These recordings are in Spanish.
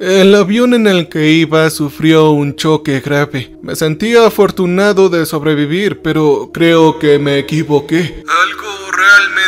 El avión en el que iba sufrió un choque grave. Me sentía afortunado de sobrevivir, pero creo que me equivoqué. Algo realmente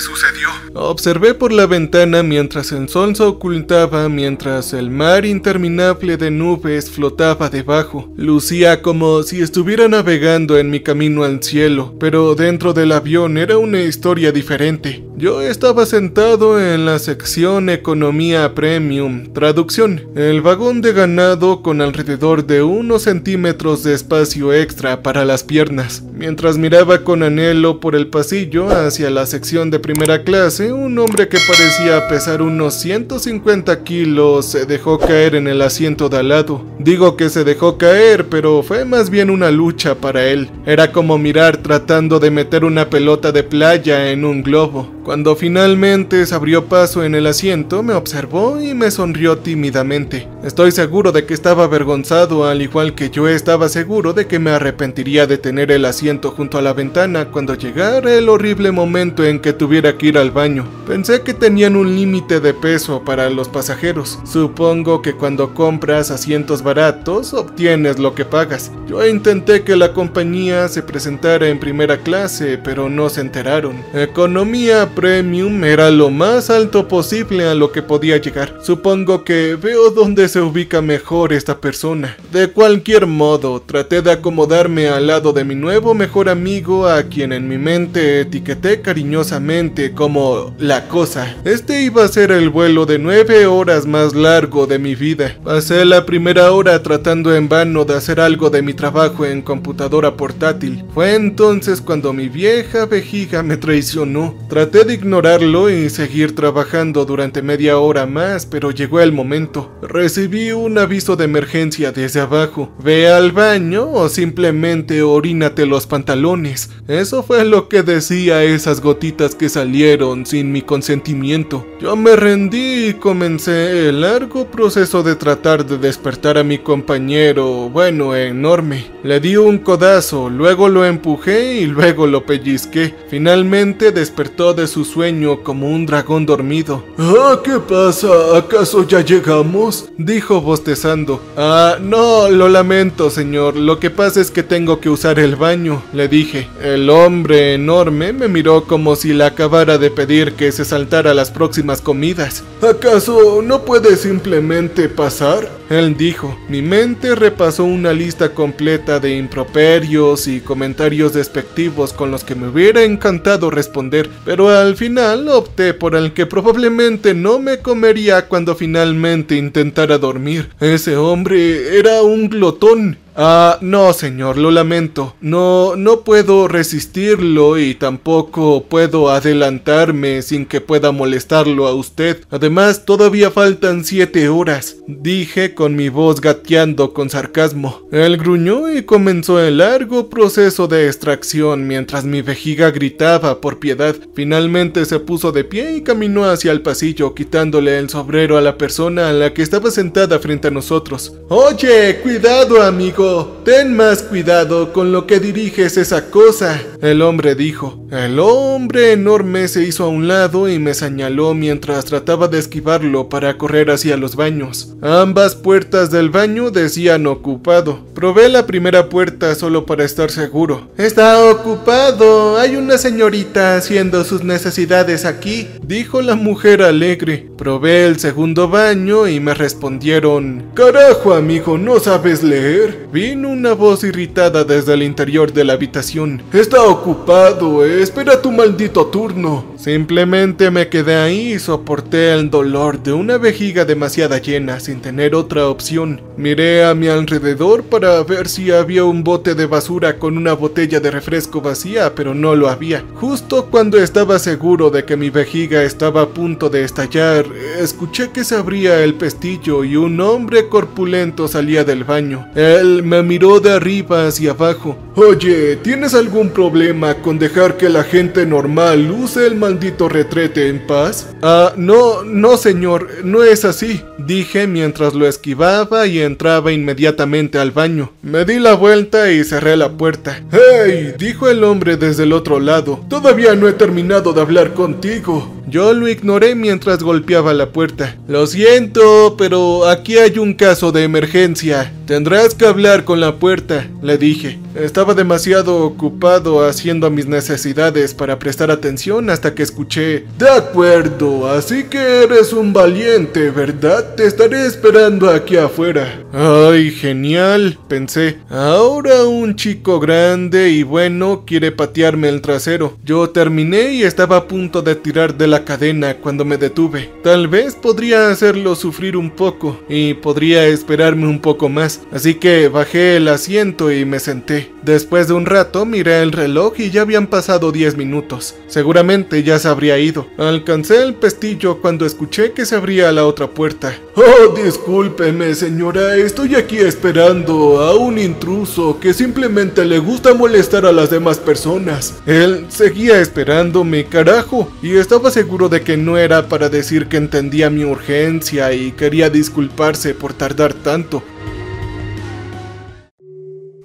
sucedió. Observé por la ventana mientras el sol se ocultaba, mientras el mar interminable de nubes flotaba debajo. Lucía como si estuviera navegando en mi camino al cielo, pero dentro del avión era una historia diferente. Yo estaba sentado en la sección Economía Premium, traducción, el vagón de ganado con alrededor de unos centímetros de espacio extra para las piernas, mientras miraba con anhelo por el pasillo hacia la sección de primera clase, un hombre que parecía pesar unos 150 kilos se dejó caer en el asiento de al lado. Digo que se dejó caer, pero fue más bien una lucha para él. Era como mirar tratando de meter una pelota de playa en un globo. Cuando finalmente se abrió paso en el asiento, me observó y me sonrió tímidamente. Estoy seguro de que estaba avergonzado, al igual que yo estaba seguro de que me arrepentiría de tener el asiento junto a la ventana cuando llegara el horrible momento en que tuviera que ir al baño. Pensé que tenían un límite de peso para los pasajeros. Supongo que cuando compras asientos baratos, obtienes lo que pagas. Yo intenté que la compañía se presentara en primera clase, pero no se enteraron. Economía premium era lo más alto posible a lo que podía llegar. Supongo que veo dónde se ubica mejor esta persona. De cualquier modo, traté de acomodarme al lado de mi nuevo mejor amigo a quien en mi mente etiqueté cariñosamente como la cosa. Este iba a ser el vuelo de nueve horas más largo de mi vida. Pasé la primera hora tratando en vano de hacer algo de mi trabajo en computadora portátil. Fue entonces cuando mi vieja vejiga me traicionó. Traté de ignorarlo y seguir trabajando durante media hora más, pero llegó el momento. Recibí un aviso de emergencia desde abajo. Ve al baño o simplemente orínate los pantalones. Eso fue lo que decía esas gotitas que salieron sin mi consentimiento. Yo me rendí y comencé el largo proceso de tratar de despertar a mi compañero, bueno, enorme. Le di un codazo, luego lo empujé y luego lo pellizqué. Finalmente despertó de su sueño como un dragón dormido. Ah, ¿qué pasa? ¿Acaso ya llegamos? Dijo bostezando. Ah, no, lo lamento, señor. Lo que pasa es que tengo que usar el baño, le dije. El hombre enorme me miró como si le acabara de pedir que se saltara las próximas comidas. ¿Acaso no puede simplemente pasar? Él dijo, mi mente repasó una lista completa de improperios y comentarios despectivos con los que me hubiera encantado responder, pero al final opté por el que probablemente no me comería cuando finalmente intentara dormir. Ese hombre era un glotón Ah, no, señor, lo lamento. No, no puedo resistirlo y tampoco puedo adelantarme sin que pueda molestarlo a usted. Además, todavía faltan siete horas, dije con mi voz gateando con sarcasmo. Él gruñó y comenzó el largo proceso de extracción mientras mi vejiga gritaba por piedad. Finalmente se puso de pie y caminó hacia el pasillo, quitándole el sombrero a la persona a la que estaba sentada frente a nosotros. Oye, cuidado, amigo ten más cuidado con lo que diriges esa cosa. El hombre dijo. El hombre enorme se hizo a un lado y me señaló mientras trataba de esquivarlo para correr hacia los baños. Ambas puertas del baño decían ocupado. Probé la primera puerta solo para estar seguro. Está ocupado. Hay una señorita haciendo sus necesidades aquí, dijo la mujer alegre. Probé el segundo baño y me respondieron, Carajo amigo, ¿no sabes leer? Vino una voz irritada desde el interior de la habitación. Está ocupado, eh. espera tu maldito turno. Simplemente me quedé ahí y soporté el dolor de una vejiga demasiado llena sin tener otra opción. Miré a mi alrededor para ver si había un bote de basura con una botella de refresco vacía, pero no lo había. Justo cuando estaba seguro de que mi vejiga estaba a punto de estallar, escuché que se abría el pestillo y un hombre corpulento salía del baño. Él me miró de arriba hacia abajo. Oye, ¿tienes algún problema con dejar que la gente normal use el maldito retrete en paz? Ah, no, no señor, no es así, dije mientras lo esquivaba y entraba inmediatamente al baño. Me di la vuelta y cerré la puerta. ¡Hey! dijo el hombre desde el otro lado. Todavía no he terminado de hablar contigo. Yo lo ignoré mientras golpeaba la puerta. Lo siento, pero aquí hay un caso de emergencia. Tendrás que hablar con la puerta, le dije. Estaba demasiado ocupado haciendo mis necesidades para prestar atención hasta que escuché... De acuerdo, así que eres un valiente, ¿verdad? Te estaré esperando aquí afuera. Ay, genial, pensé. Ahora un chico grande y bueno quiere patearme el trasero. Yo terminé y estaba a punto de tirar de la cadena cuando me detuve. Tal vez podría hacerlo sufrir un poco y podría esperarme un poco más. Así que Bajé el asiento y me senté. Después de un rato miré el reloj y ya habían pasado 10 minutos. Seguramente ya se habría ido. Alcancé el pestillo cuando escuché que se abría la otra puerta. Oh, discúlpeme señora, estoy aquí esperando a un intruso que simplemente le gusta molestar a las demás personas. Él seguía esperándome, carajo, y estaba seguro de que no era para decir que entendía mi urgencia y quería disculparse por tardar tanto.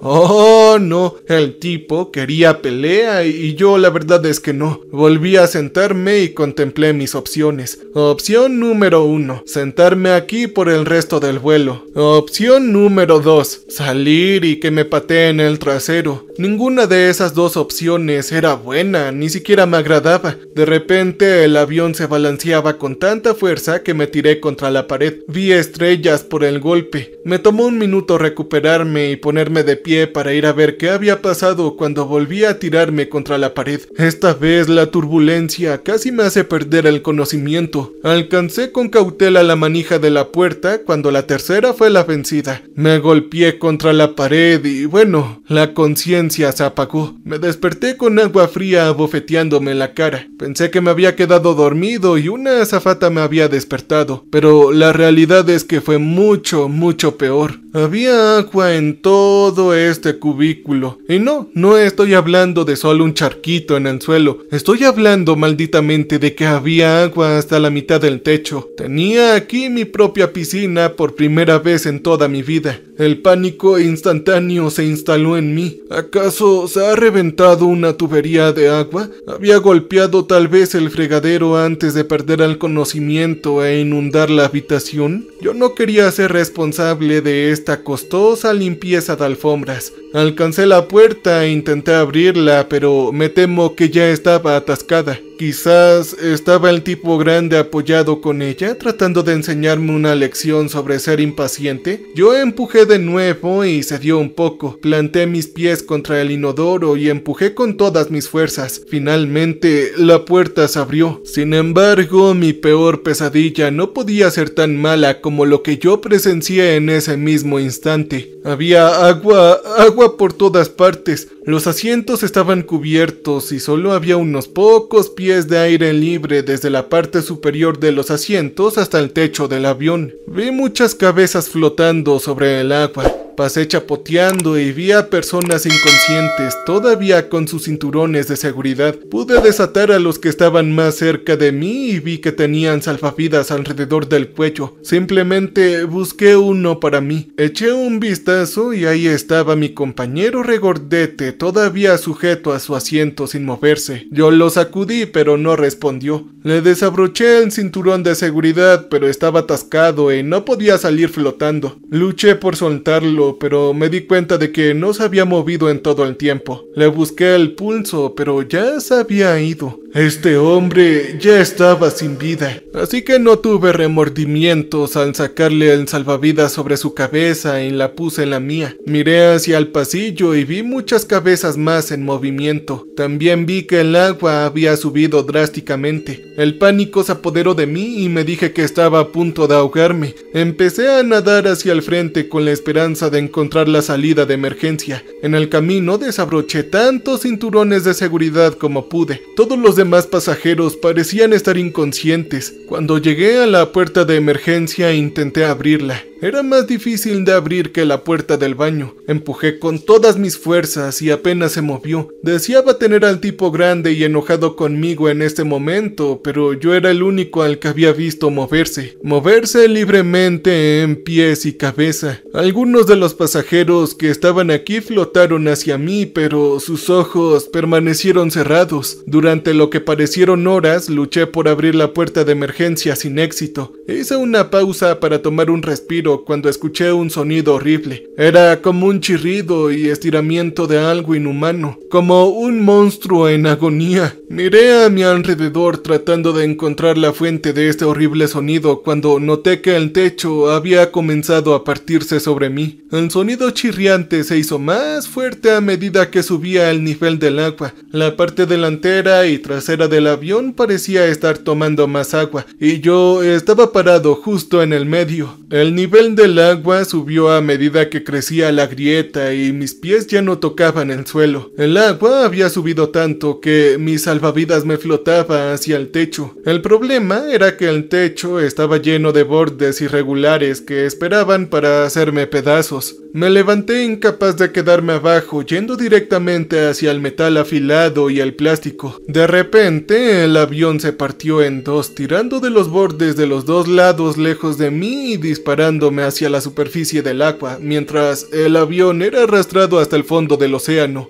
Oh, no, el tipo quería pelea y yo la verdad es que no. Volví a sentarme y contemplé mis opciones. Opción número uno, sentarme aquí por el resto del vuelo. Opción número dos, salir y que me pateen el trasero. Ninguna de esas dos opciones era buena, ni siquiera me agradaba. De repente el avión se balanceaba con tanta fuerza que me tiré contra la pared. Vi estrellas por el golpe. Me tomó un minuto recuperarme y ponerme de pie para ir a ver qué había pasado cuando volví a tirarme contra la pared. Esta vez la turbulencia casi me hace perder el conocimiento. Alcancé con cautela la manija de la puerta cuando la tercera fue la vencida. Me golpeé contra la pared y bueno, la conciencia se apagó. Me desperté con agua fría abofeteándome la cara. Pensé que me había quedado dormido y una azafata me había despertado, pero la realidad es que fue mucho, mucho peor. Había agua en todo este cubículo. Y no, no estoy hablando de solo un charquito en el suelo. Estoy hablando malditamente de que había agua hasta la mitad del techo. Tenía aquí mi propia piscina por primera vez en toda mi vida. El pánico instantáneo se instaló en mí. ¿Acaso se ha reventado una tubería de agua? Había golpeado tal vez el fregadero antes de perder el conocimiento e inundar la habitación. Yo no quería ser responsable de esta costosa limpieza de alfombras. Alcancé la puerta e intenté abrirla, pero me temo que ya estaba atascada. Quizás estaba el tipo grande apoyado con ella, tratando de enseñarme una lección sobre ser impaciente. Yo empujé de nuevo y cedió un poco. Planté mis pies contra el inodoro y empujé con todas mis fuerzas. Finalmente, la puerta se abrió. Sin embargo, mi peor pesadilla no podía ser tan mala como lo que yo presencié en ese mismo instante. Había agua, agua por todas partes. Los asientos estaban cubiertos y solo había unos pocos pies de aire libre desde la parte superior de los asientos hasta el techo del avión. Vi muchas cabezas flotando sobre el agua. Pasé chapoteando y vi a personas inconscientes, todavía con sus cinturones de seguridad. Pude desatar a los que estaban más cerca de mí y vi que tenían salvavidas alrededor del cuello. Simplemente busqué uno para mí. Eché un vistazo y ahí estaba mi compañero regordete, todavía sujeto a su asiento sin moverse. Yo lo sacudí, pero no respondió. Le desabroché el cinturón de seguridad, pero estaba atascado y no podía salir flotando. Luché por soltarlo pero me di cuenta de que no se había movido en todo el tiempo. Le busqué el pulso, pero ya se había ido. Este hombre ya estaba sin vida, así que no tuve remordimientos al sacarle el salvavidas sobre su cabeza y la puse en la mía. Miré hacia el pasillo y vi muchas cabezas más en movimiento. También vi que el agua había subido drásticamente. El pánico se apoderó de mí y me dije que estaba a punto de ahogarme. Empecé a nadar hacia el frente con la esperanza de encontrar la salida de emergencia. En el camino desabroché tantos cinturones de seguridad como pude. Todos los demás pasajeros parecían estar inconscientes. Cuando llegué a la puerta de emergencia intenté abrirla, era más difícil de abrir que la puerta del baño. Empujé con todas mis fuerzas y apenas se movió. Deseaba tener al tipo grande y enojado conmigo en este momento, pero yo era el único al que había visto moverse. Moverse libremente en pies y cabeza. Algunos de los pasajeros que estaban aquí flotaron hacia mí, pero sus ojos permanecieron cerrados. Durante lo que parecieron horas, luché por abrir la puerta de emergencia sin éxito. Hice una pausa para tomar un respiro cuando escuché un sonido horrible. Era como un chirrido y estiramiento de algo inhumano, como un monstruo en agonía. Miré a mi alrededor tratando de encontrar la fuente de este horrible sonido cuando noté que el techo había comenzado a partirse sobre mí. El sonido chirriante se hizo más fuerte a medida que subía el nivel del agua. La parte delantera y trasera del avión parecía estar tomando más agua y yo estaba parado justo en el medio. El nivel nivel del agua subió a medida que crecía la grieta y mis pies ya no tocaban el suelo. El agua había subido tanto que mis salvavidas me flotaban hacia el techo. El problema era que el techo estaba lleno de bordes irregulares que esperaban para hacerme pedazos. Me levanté incapaz de quedarme abajo, yendo directamente hacia el metal afilado y el plástico. De repente, el avión se partió en dos, tirando de los bordes de los dos lados lejos de mí y disparando hacia la superficie del agua, mientras el avión era arrastrado hasta el fondo del océano.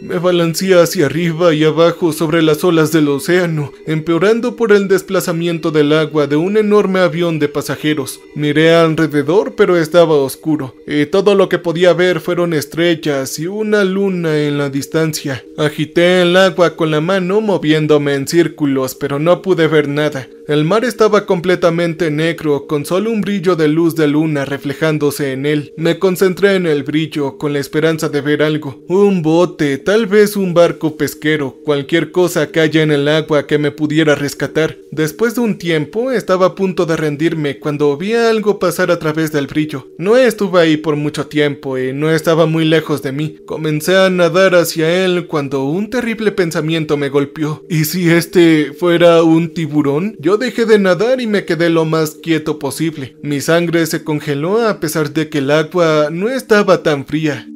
Me balanceaba hacia arriba y abajo sobre las olas del océano, empeorando por el desplazamiento del agua de un enorme avión de pasajeros. Miré alrededor, pero estaba oscuro, y todo lo que podía ver fueron estrellas y una luna en la distancia. Agité el agua con la mano moviéndome en círculos, pero no pude ver nada. El mar estaba completamente negro, con solo un brillo de luz de luna reflejándose en él. Me concentré en el brillo, con la esperanza de ver algo. Un bote, tal vez un barco pesquero, cualquier cosa que haya en el agua que me pudiera rescatar. Después de un tiempo, estaba a punto de rendirme cuando vi algo pasar a través del brillo. No estuve ahí por mucho tiempo y no estaba muy lejos de mí. Comencé a nadar hacia él cuando un terrible pensamiento me golpeó. ¿Y si este fuera un tiburón? Yo dejé de nadar y me quedé lo más quieto posible. Mi sangre se congeló a pesar de que el agua no estaba tan fría.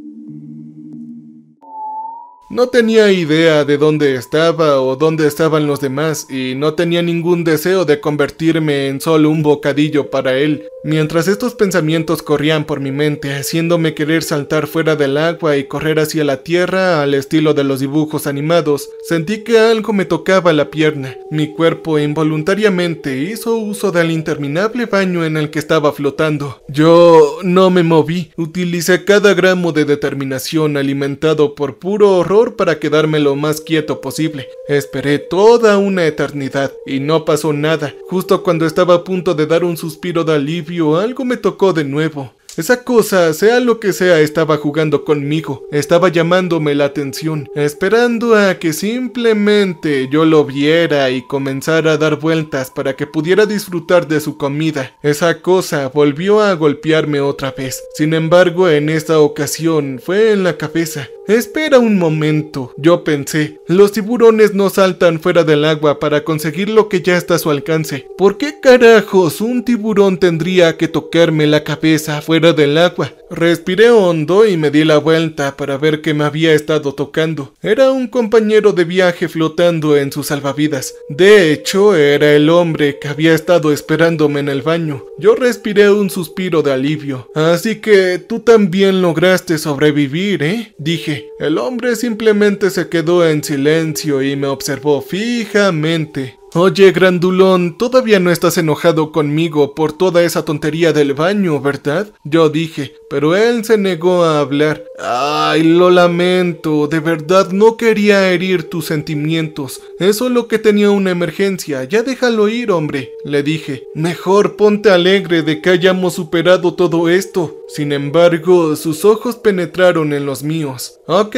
No tenía idea de dónde estaba o dónde estaban los demás y no tenía ningún deseo de convertirme en solo un bocadillo para él. Mientras estos pensamientos corrían por mi mente, haciéndome querer saltar fuera del agua y correr hacia la tierra al estilo de los dibujos animados, sentí que algo me tocaba la pierna. Mi cuerpo involuntariamente hizo uso del interminable baño en el que estaba flotando. Yo no me moví, utilicé cada gramo de determinación alimentado por puro horror para quedarme lo más quieto posible. Esperé toda una eternidad y no pasó nada. Justo cuando estaba a punto de dar un suspiro de alivio, algo me tocó de nuevo. Esa cosa, sea lo que sea, estaba jugando conmigo, estaba llamándome la atención, esperando a que simplemente yo lo viera y comenzara a dar vueltas para que pudiera disfrutar de su comida. Esa cosa volvió a golpearme otra vez. Sin embargo, en esta ocasión fue en la cabeza. Espera un momento, yo pensé. Los tiburones no saltan fuera del agua para conseguir lo que ya está a su alcance. ¿Por qué carajos un tiburón tendría que tocarme la cabeza fuera del agua. Respiré hondo y me di la vuelta para ver qué me había estado tocando. Era un compañero de viaje flotando en sus salvavidas. De hecho, era el hombre que había estado esperándome en el baño. Yo respiré un suspiro de alivio. Así que tú también lograste sobrevivir, ¿eh? Dije. El hombre simplemente se quedó en silencio y me observó fijamente. Oye, grandulón, todavía no estás enojado conmigo por toda esa tontería del baño, ¿verdad? Yo dije, pero él se negó a hablar. Ay, lo lamento, de verdad no quería herir tus sentimientos. Es solo que tenía una emergencia, ya déjalo ir, hombre, le dije. Mejor ponte alegre de que hayamos superado todo esto. Sin embargo, sus ojos penetraron en los míos. Ok,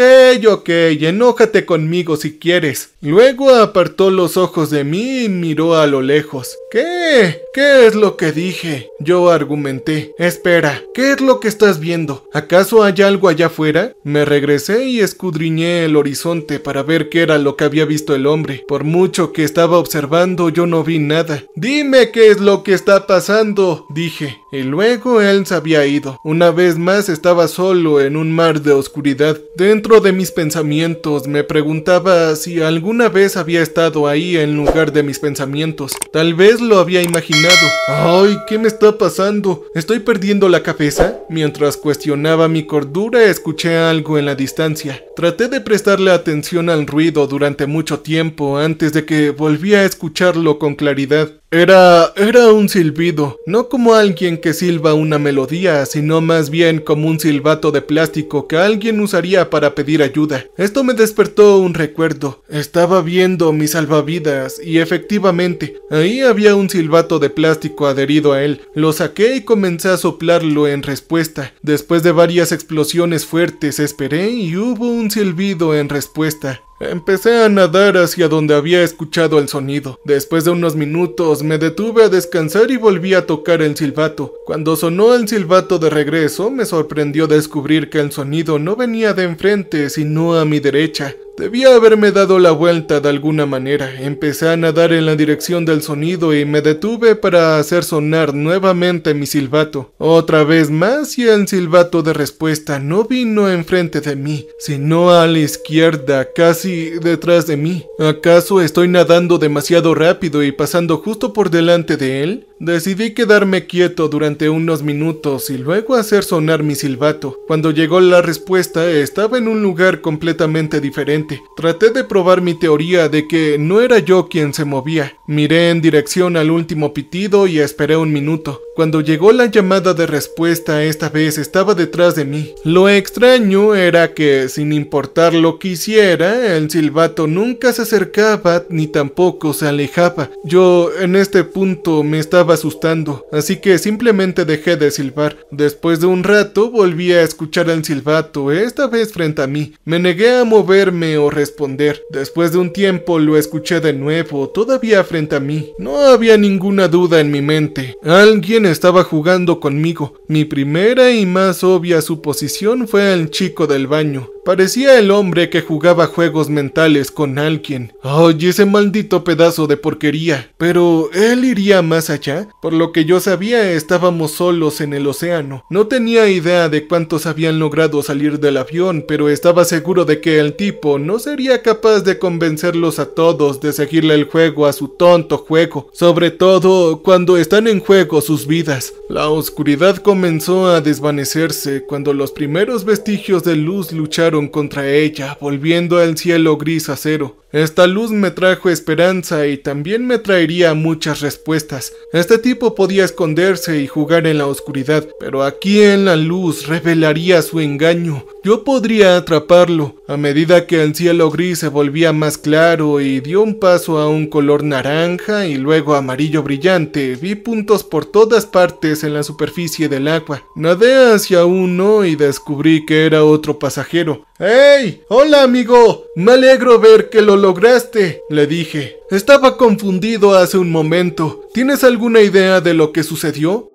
ok, enójate conmigo si quieres. Luego apartó los ojos de mí y miró a lo lejos. ¿Qué? ¿Qué es lo que dije? Yo argumenté. Espera, ¿qué es lo que estás viendo? ¿Acaso hay algo allá afuera? Me regresé y escudriñé el horizonte para ver qué era lo que había visto el hombre. Por mucho que estaba observando, yo no vi nada. Dime qué es lo que está pasando, dije. Y luego él se había ido. Una vez más estaba solo en un mar de oscuridad. Dentro de mis pensamientos me preguntaba si alguna vez había estado ahí en lugar de mis pensamientos. Tal vez lo había imaginado. ¡Ay! ¿Qué me está pasando? ¿Estoy perdiendo la cabeza? Mientras cuestionaba mi cordura escuché algo en la distancia. Traté de prestarle atención al ruido durante mucho tiempo antes de que volví a escucharlo con claridad. Era, era un silbido, no como alguien que silba una melodía, sino más bien como un silbato de plástico que alguien usaría para pedir ayuda. Esto me despertó un recuerdo. Estaba viendo mis salvavidas y efectivamente, ahí había un silbato de plástico adherido a él. Lo saqué y comencé a soplarlo en respuesta. Después de varias explosiones fuertes esperé y hubo un silbido en respuesta. Empecé a nadar hacia donde había escuchado el sonido. Después de unos minutos me detuve a descansar y volví a tocar el silbato. Cuando sonó el silbato de regreso, me sorprendió descubrir que el sonido no venía de enfrente, sino a mi derecha. Debía haberme dado la vuelta de alguna manera. Empecé a nadar en la dirección del sonido y me detuve para hacer sonar nuevamente mi silbato. Otra vez más y el silbato de respuesta no vino enfrente de mí, sino a la izquierda, casi detrás de mí. ¿Acaso estoy nadando demasiado rápido y pasando justo por delante de él? Decidí quedarme quieto durante unos minutos y luego hacer sonar mi silbato. Cuando llegó la respuesta estaba en un lugar completamente diferente. Traté de probar mi teoría de que no era yo quien se movía. Miré en dirección al último pitido y esperé un minuto. Cuando llegó la llamada de respuesta esta vez estaba detrás de mí. Lo extraño era que, sin importar lo que hiciera, el silbato nunca se acercaba ni tampoco se alejaba. Yo en este punto me estaba asustando, así que simplemente dejé de silbar. Después de un rato volví a escuchar al silbato, esta vez frente a mí. Me negué a moverme o responder. Después de un tiempo lo escuché de nuevo, todavía frente a mí. No había ninguna duda en mi mente. Alguien estaba jugando conmigo. Mi primera y más obvia suposición fue el chico del baño. Parecía el hombre que jugaba juegos mentales con alguien. ¡Ay, ese maldito pedazo de porquería! Pero él iría más allá. Por lo que yo sabía, estábamos solos en el océano. No tenía idea de cuántos habían logrado salir del avión, pero estaba seguro de que el tipo no sería capaz de convencerlos a todos de seguirle el juego a su tonto juego, sobre todo cuando están en juego sus vidas. La oscuridad comenzó a desvanecerse cuando los primeros vestigios de luz lucharon contra ella, volviendo al cielo gris acero. Esta luz me trajo esperanza y también me traería muchas respuestas. Este tipo podía esconderse y jugar en la oscuridad, pero aquí en la luz revelaría su engaño. Yo podría atraparlo. A medida que el cielo gris se volvía más claro y dio un paso a un color naranja y luego amarillo brillante, vi puntos por todas partes en la superficie del agua. Nadé hacia uno y descubrí que era otro pasajero. ¡Hey! ¡Hola amigo! Me alegro ver que lo lograste, le dije. Estaba confundido hace un momento. ¿Tienes alguna idea de lo que sucedió?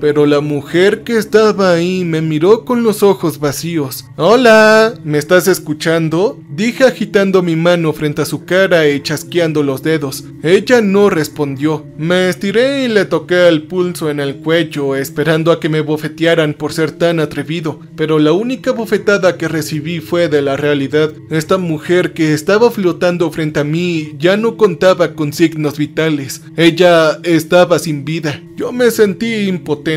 Pero la mujer que estaba ahí me miró con los ojos vacíos. Hola, ¿me estás escuchando? Dije agitando mi mano frente a su cara y chasqueando los dedos. Ella no respondió. Me estiré y le toqué el pulso en el cuello, esperando a que me bofetearan por ser tan atrevido. Pero la única bofetada que recibí fue de la realidad. Esta mujer que estaba flotando frente a mí ya no contaba con signos vitales. Ella estaba sin vida. Yo me sentí impotente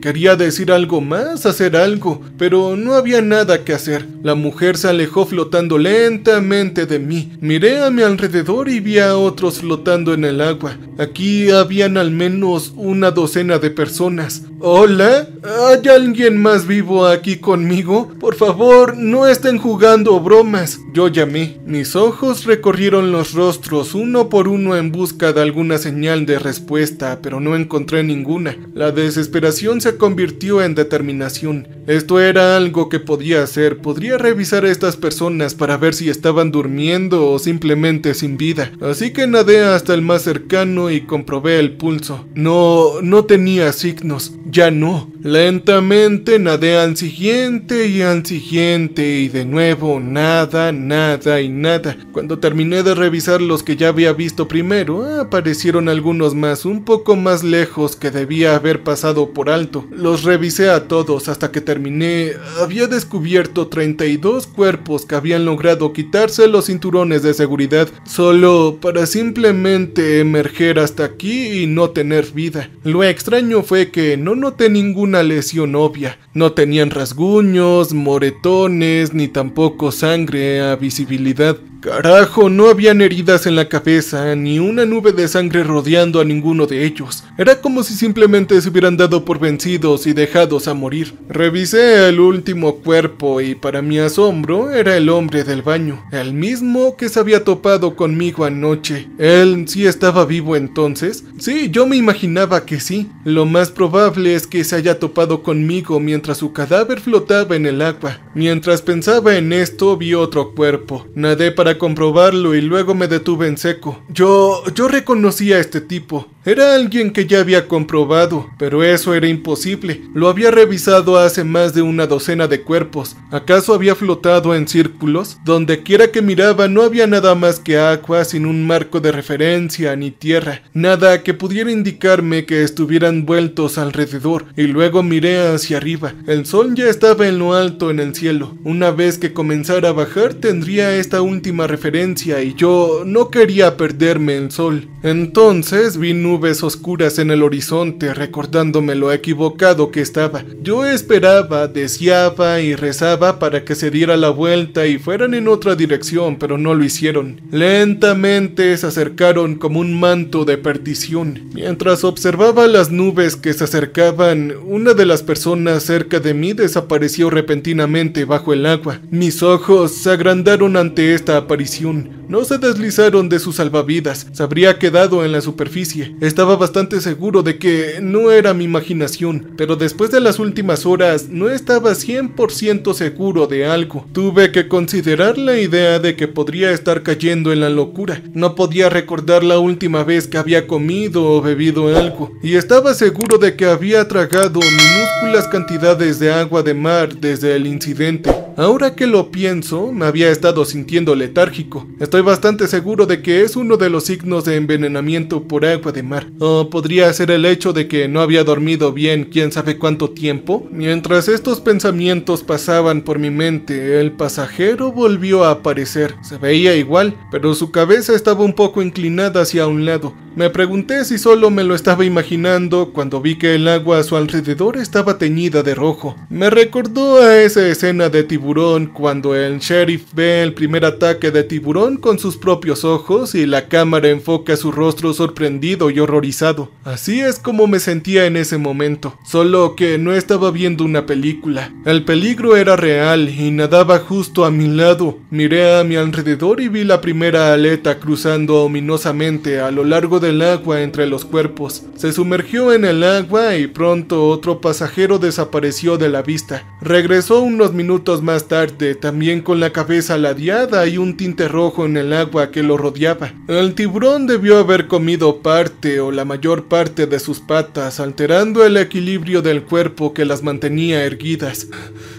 quería decir algo más, hacer algo, pero no había nada que hacer. La mujer se alejó flotando lentamente de mí. Miré a mi alrededor y vi a otros flotando en el agua. Aquí habían al menos una docena de personas. Hola, ¿hay alguien más vivo aquí conmigo? Por favor, no estén jugando bromas. Yo llamé. Mis ojos recorrieron los rostros uno por uno en busca de alguna señal de respuesta, pero no encontré ninguna. La desesperación se convirtió en determinación. Esto era algo que podía hacer, podría revisar a estas personas para ver si estaban durmiendo o simplemente sin vida. Así que nadé hasta el más cercano y comprobé el pulso. No, no tenía signos, ya no. Lentamente nadé al siguiente y al siguiente y de nuevo nada, nada y nada. Cuando terminé de revisar los que ya había visto primero, aparecieron algunos más un poco más lejos que debía haber pasado por alto. Los revisé a todos hasta que terminé. Había descubierto 32 cuerpos que habían logrado quitarse los cinturones de seguridad solo para simplemente emerger hasta aquí y no tener vida. Lo extraño fue que no noté ningún una lesión obvia. No tenían rasguños, moretones, ni tampoco sangre a visibilidad. Carajo, no habían heridas en la cabeza, ni una nube de sangre rodeando a ninguno de ellos. Era como si simplemente se hubieran dado por vencidos y dejados a morir. Revisé el último cuerpo y para mi asombro era el hombre del baño, el mismo que se había topado conmigo anoche. ¿Él sí estaba vivo entonces? Sí, yo me imaginaba que sí. Lo más probable es que se haya topado conmigo mientras su cadáver flotaba en el agua. Mientras pensaba en esto vi otro cuerpo. Nadé para comprobarlo y luego me detuve en seco. Yo... yo reconocí a este tipo. Era alguien que ya había comprobado, pero eso era imposible. Lo había revisado hace más de una docena de cuerpos. ¿Acaso había flotado en círculos? Donde quiera que miraba no había nada más que agua sin un marco de referencia ni tierra, nada que pudiera indicarme que estuvieran vueltos alrededor, y luego miré hacia arriba. El sol ya estaba en lo alto en el cielo. Una vez que comenzara a bajar tendría esta última referencia y yo no quería perderme el sol. Entonces vino nubes oscuras en el horizonte recordándome lo equivocado que estaba. Yo esperaba, deseaba y rezaba para que se diera la vuelta y fueran en otra dirección, pero no lo hicieron. Lentamente se acercaron como un manto de perdición. Mientras observaba las nubes que se acercaban, una de las personas cerca de mí desapareció repentinamente bajo el agua. Mis ojos se agrandaron ante esta aparición. No se deslizaron de sus salvavidas, se habría quedado en la superficie. Estaba bastante seguro de que no era mi imaginación, pero después de las últimas horas no estaba 100% seguro de algo. Tuve que considerar la idea de que podría estar cayendo en la locura. No podía recordar la última vez que había comido o bebido algo, y estaba seguro de que había tragado minúsculas cantidades de agua de mar desde el incidente. Ahora que lo pienso, me había estado sintiendo letárgico. Estoy bastante seguro de que es uno de los signos de envenenamiento por agua de mar. O podría ser el hecho de que no había dormido bien quién sabe cuánto tiempo. Mientras estos pensamientos pasaban por mi mente, el pasajero volvió a aparecer. Se veía igual, pero su cabeza estaba un poco inclinada hacia un lado. Me pregunté si solo me lo estaba imaginando cuando vi que el agua a su alrededor estaba teñida de rojo. Me recordó a esa escena de tiburón cuando el sheriff ve el primer ataque de tiburón sus propios ojos y la cámara enfoca su rostro sorprendido y horrorizado. Así es como me sentía en ese momento, solo que no estaba viendo una película. El peligro era real y nadaba justo a mi lado. Miré a mi alrededor y vi la primera aleta cruzando ominosamente a lo largo del agua entre los cuerpos. Se sumergió en el agua y pronto otro pasajero desapareció de la vista. Regresó unos minutos más tarde, también con la cabeza ladeada y un tinte rojo en el el agua que lo rodeaba. El tiburón debió haber comido parte o la mayor parte de sus patas, alterando el equilibrio del cuerpo que las mantenía erguidas.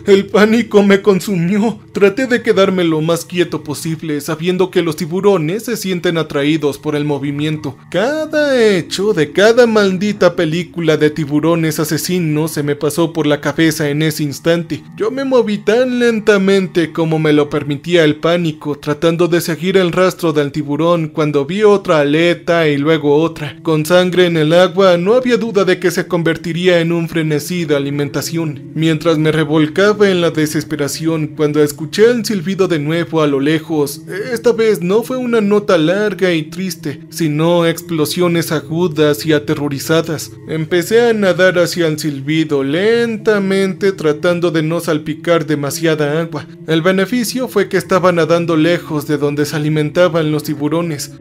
El pánico me consumió. Traté de quedarme lo más quieto posible, sabiendo que los tiburones se sienten atraídos por el movimiento. Cada hecho de cada maldita película de tiburones asesinos se me pasó por la cabeza en ese instante. Yo me moví tan lentamente como me lo permitía el pánico, tratando de seguir el rastro del tiburón cuando vi otra aleta y luego otra. Con sangre en el agua no había duda de que se convertiría en un frenesí de alimentación. Mientras me revolcaba en la desesperación cuando escuché el silbido de nuevo a lo lejos, esta vez no fue una nota larga y triste, sino explosiones agudas y aterrorizadas. Empecé a nadar hacia el silbido lentamente tratando de no salpicar demasiada agua. El beneficio fue que estaba nadando lejos de donde alimentaban los tiburones,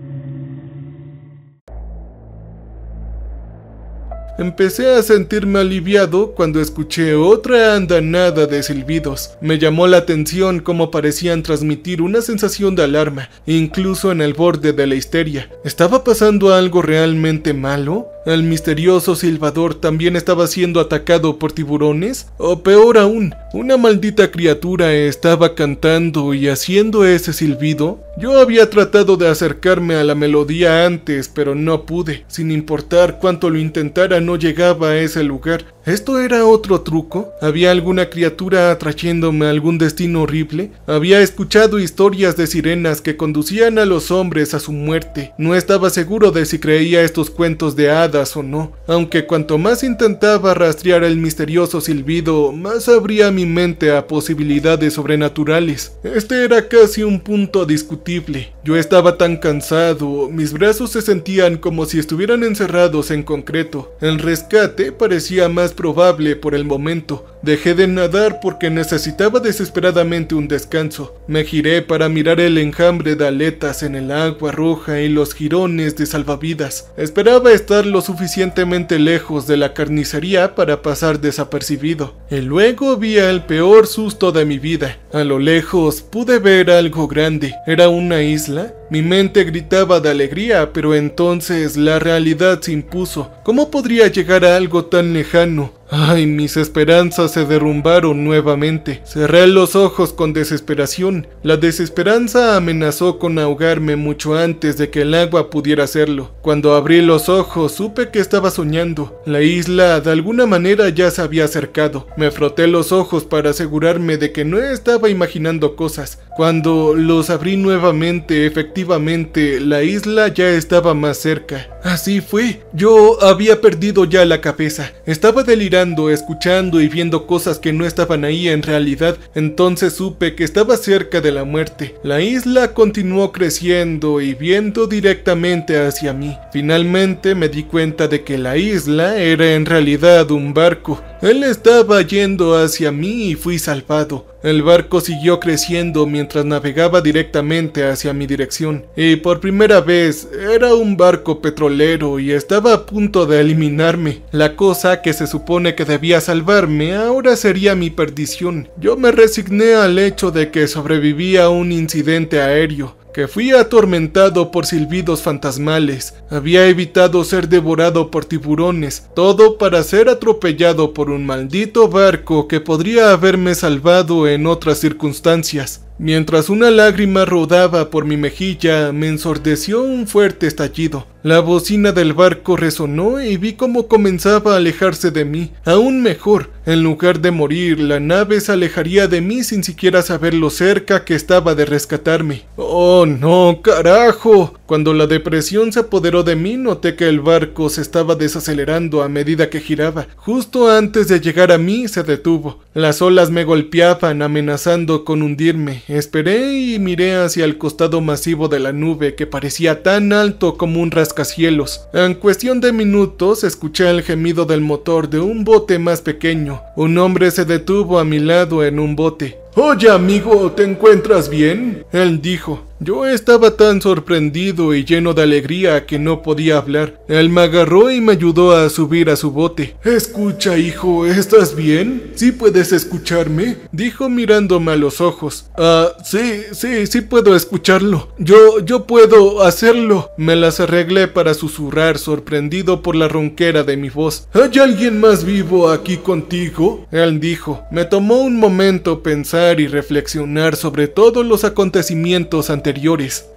Empecé a sentirme aliviado cuando escuché otra andanada de silbidos. Me llamó la atención cómo parecían transmitir una sensación de alarma, incluso en el borde de la histeria. ¿Estaba pasando algo realmente malo? ¿El misterioso silbador también estaba siendo atacado por tiburones? O peor aún, una maldita criatura estaba cantando y haciendo ese silbido. Yo había tratado de acercarme a la melodía antes, pero no pude. Sin importar cuánto lo intentara, llegaba a ese lugar. ¿Esto era otro truco? ¿Había alguna criatura atrayéndome a algún destino horrible? Había escuchado historias de sirenas que conducían a los hombres a su muerte. No estaba seguro de si creía estos cuentos de hadas o no, aunque cuanto más intentaba rastrear el misterioso silbido, más abría mi mente a posibilidades sobrenaturales. Este era casi un punto discutible. Yo estaba tan cansado, mis brazos se sentían como si estuvieran encerrados en concreto rescate parecía más probable por el momento. Dejé de nadar porque necesitaba desesperadamente un descanso. Me giré para mirar el enjambre de aletas en el agua roja y los jirones de salvavidas. Esperaba estar lo suficientemente lejos de la carnicería para pasar desapercibido. Y luego vi el peor susto de mi vida. A lo lejos pude ver algo grande. ¿Era una isla? Mi mente gritaba de alegría, pero entonces la realidad se impuso. ¿Cómo podría llegar a algo tan lejano? Ay, mis esperanzas se derrumbaron nuevamente. Cerré los ojos con desesperación. La desesperanza amenazó con ahogarme mucho antes de que el agua pudiera hacerlo. Cuando abrí los ojos, supe que estaba soñando. La isla de alguna manera ya se había acercado. Me froté los ojos para asegurarme de que no estaba imaginando cosas. Cuando los abrí nuevamente, efectivamente, la isla ya estaba más cerca. Así fue. Yo había perdido ya la cabeza. Estaba delirando escuchando y viendo cosas que no estaban ahí en realidad, entonces supe que estaba cerca de la muerte. La isla continuó creciendo y viendo directamente hacia mí. Finalmente me di cuenta de que la isla era en realidad un barco, él estaba yendo hacia mí y fui salvado. El barco siguió creciendo mientras navegaba directamente hacia mi dirección, y por primera vez era un barco petrolero y estaba a punto de eliminarme. La cosa que se supone que debía salvarme ahora sería mi perdición. Yo me resigné al hecho de que sobrevivía a un incidente aéreo, que fui atormentado por silbidos fantasmales, había evitado ser devorado por tiburones, todo para ser atropellado por un maldito barco que podría haberme salvado en otras circunstancias. Mientras una lágrima rodaba por mi mejilla, me ensordeció un fuerte estallido. La bocina del barco resonó y vi cómo comenzaba a alejarse de mí. Aún mejor, en lugar de morir, la nave se alejaría de mí sin siquiera saber lo cerca que estaba de rescatarme. ¡Oh no, carajo! Cuando la depresión se apoderó de mí, noté que el barco se estaba desacelerando a medida que giraba. Justo antes de llegar a mí, se detuvo. Las olas me golpeaban, amenazando con hundirme. Esperé y miré hacia el costado masivo de la nube, que parecía tan alto como un rascacielos. En cuestión de minutos, escuché el gemido del motor de un bote más pequeño. Un hombre se detuvo a mi lado en un bote. Oye, amigo, ¿te encuentras bien? Él dijo. Yo estaba tan sorprendido y lleno de alegría que no podía hablar. Él me agarró y me ayudó a subir a su bote. Escucha, hijo, ¿estás bien? ¿Sí puedes escucharme? Dijo mirándome a los ojos. Ah, sí, sí, sí puedo escucharlo. Yo, yo puedo hacerlo. Me las arreglé para susurrar, sorprendido por la ronquera de mi voz. ¿Hay alguien más vivo aquí contigo? Él dijo. Me tomó un momento pensar y reflexionar sobre todos los acontecimientos anteriores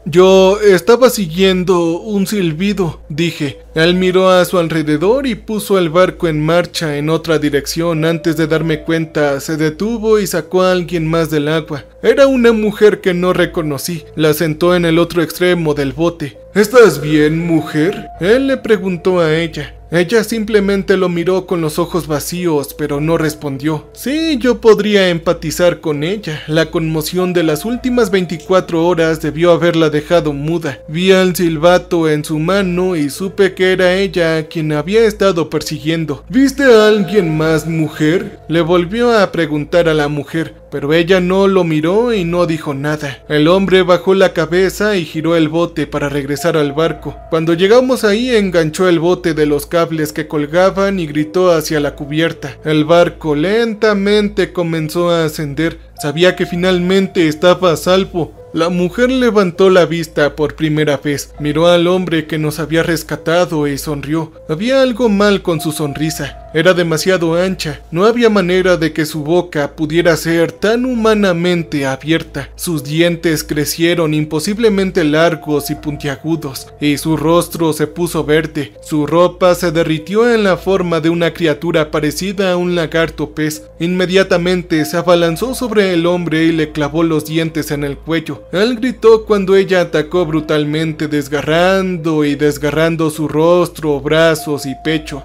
yo estaba siguiendo un silbido, dije. Él miró a su alrededor y puso el barco en marcha en otra dirección. Antes de darme cuenta, se detuvo y sacó a alguien más del agua. Era una mujer que no reconocí. La sentó en el otro extremo del bote. ¿Estás bien, mujer? Él le preguntó a ella. Ella simplemente lo miró con los ojos vacíos, pero no respondió. Sí, yo podría empatizar con ella. La conmoción de las últimas 24 horas debió haberla dejado muda. Vi al silbato en su mano y supe que era ella quien había estado persiguiendo. ¿Viste a alguien más, mujer? Le volvió a preguntar a la mujer pero ella no lo miró y no dijo nada. El hombre bajó la cabeza y giró el bote para regresar al barco. Cuando llegamos ahí enganchó el bote de los cables que colgaban y gritó hacia la cubierta. El barco lentamente comenzó a ascender. Sabía que finalmente estaba a salvo, la mujer levantó la vista por primera vez, miró al hombre que nos había rescatado y sonrió. Había algo mal con su sonrisa. Era demasiado ancha, no había manera de que su boca pudiera ser tan humanamente abierta. Sus dientes crecieron imposiblemente largos y puntiagudos, y su rostro se puso verde. Su ropa se derritió en la forma de una criatura parecida a un lagarto pez. Inmediatamente se abalanzó sobre el hombre y le clavó los dientes en el cuello. Él gritó cuando ella atacó brutalmente, desgarrando y desgarrando su rostro, brazos y pecho.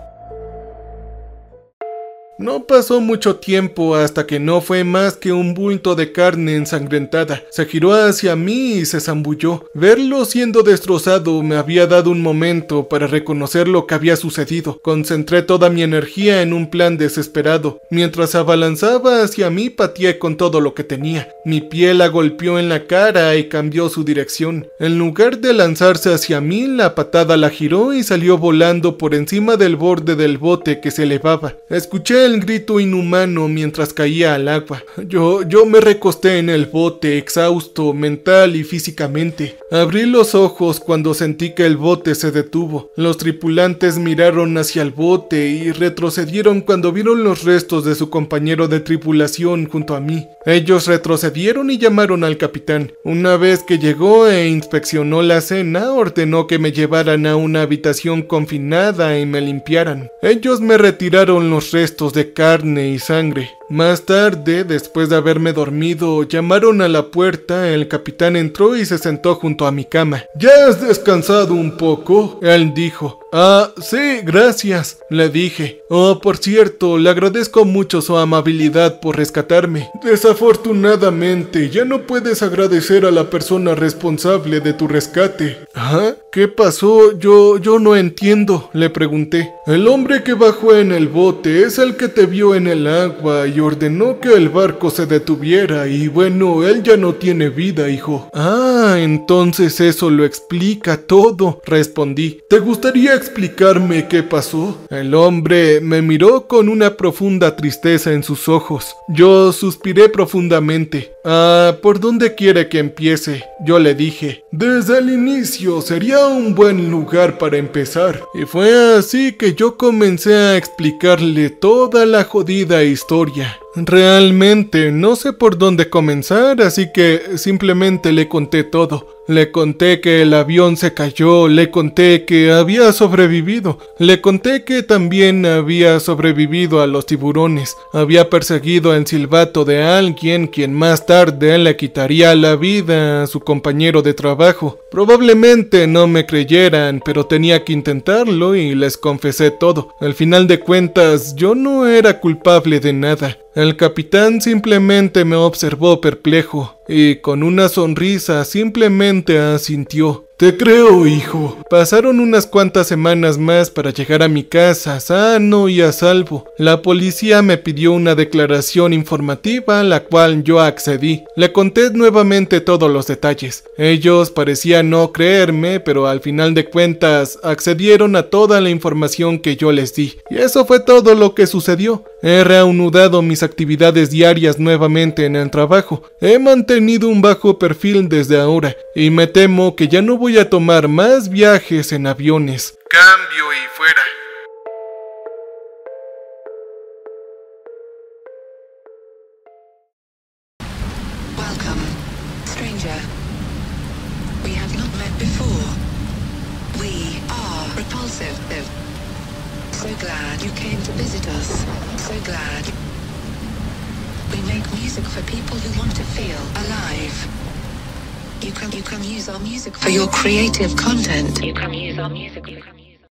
No pasó mucho tiempo hasta que no fue más que un bulto de carne ensangrentada. Se giró hacia mí y se zambulló. Verlo siendo destrozado me había dado un momento para reconocer lo que había sucedido. Concentré toda mi energía en un plan desesperado. Mientras abalanzaba hacia mí pateé con todo lo que tenía. Mi pie la golpeó en la cara y cambió su dirección. En lugar de lanzarse hacia mí, la patada la giró y salió volando por encima del borde del bote que se elevaba. Escuché grito inhumano mientras caía al agua. Yo, yo me recosté en el bote, exhausto, mental y físicamente. Abrí los ojos cuando sentí que el bote se detuvo. Los tripulantes miraron hacia el bote y retrocedieron cuando vieron los restos de su compañero de tripulación junto a mí. Ellos retrocedieron y llamaron al capitán. Una vez que llegó e inspeccionó la cena, ordenó que me llevaran a una habitación confinada y me limpiaran. Ellos me retiraron los restos de carne y sangre. Más tarde, después de haberme dormido, llamaron a la puerta, el capitán entró y se sentó junto a mi cama. ¿Ya has descansado un poco? Él dijo. Ah, sí, gracias, le dije. Oh, por cierto, le agradezco mucho su amabilidad por rescatarme. Desafortunadamente, ya no puedes agradecer a la persona responsable de tu rescate. ¿Ah? ¿Qué pasó? Yo, yo no entiendo, le pregunté. El hombre que bajó en el bote es el que te vio en el agua y ordenó que el barco se detuviera y bueno, él ya no tiene vida, hijo. Ah, entonces eso lo explica todo, respondí. ¿Te gustaría explicarme qué pasó? El hombre me miró con una profunda tristeza en sus ojos. Yo suspiré profundamente. Ah, ¿por dónde quiere que empiece? Yo le dije. Desde el inicio sería un buen lugar para empezar. Y fue así que yo comencé a explicarle toda la jodida historia. Realmente no sé por dónde comenzar, así que simplemente le conté todo. Le conté que el avión se cayó, le conté que había sobrevivido, le conté que también había sobrevivido a los tiburones, había perseguido el silbato de alguien quien más tarde le quitaría la vida a su compañero de trabajo. Probablemente no me creyeran, pero tenía que intentarlo y les confesé todo. Al final de cuentas, yo no era culpable de nada. El capitán simplemente me observó perplejo y con una sonrisa simplemente asintió. Te creo, hijo. Pasaron unas cuantas semanas más para llegar a mi casa, sano y a salvo. La policía me pidió una declaración informativa, la cual yo accedí. Le conté nuevamente todos los detalles. Ellos parecían no creerme, pero al final de cuentas accedieron a toda la información que yo les di. Y eso fue todo lo que sucedió. He reanudado mis actividades diarias nuevamente en el trabajo. He mantenido un bajo perfil desde ahora, y me temo que ya no voy voy a tomar más viajes en aviones. Cambio y fuera. creative content.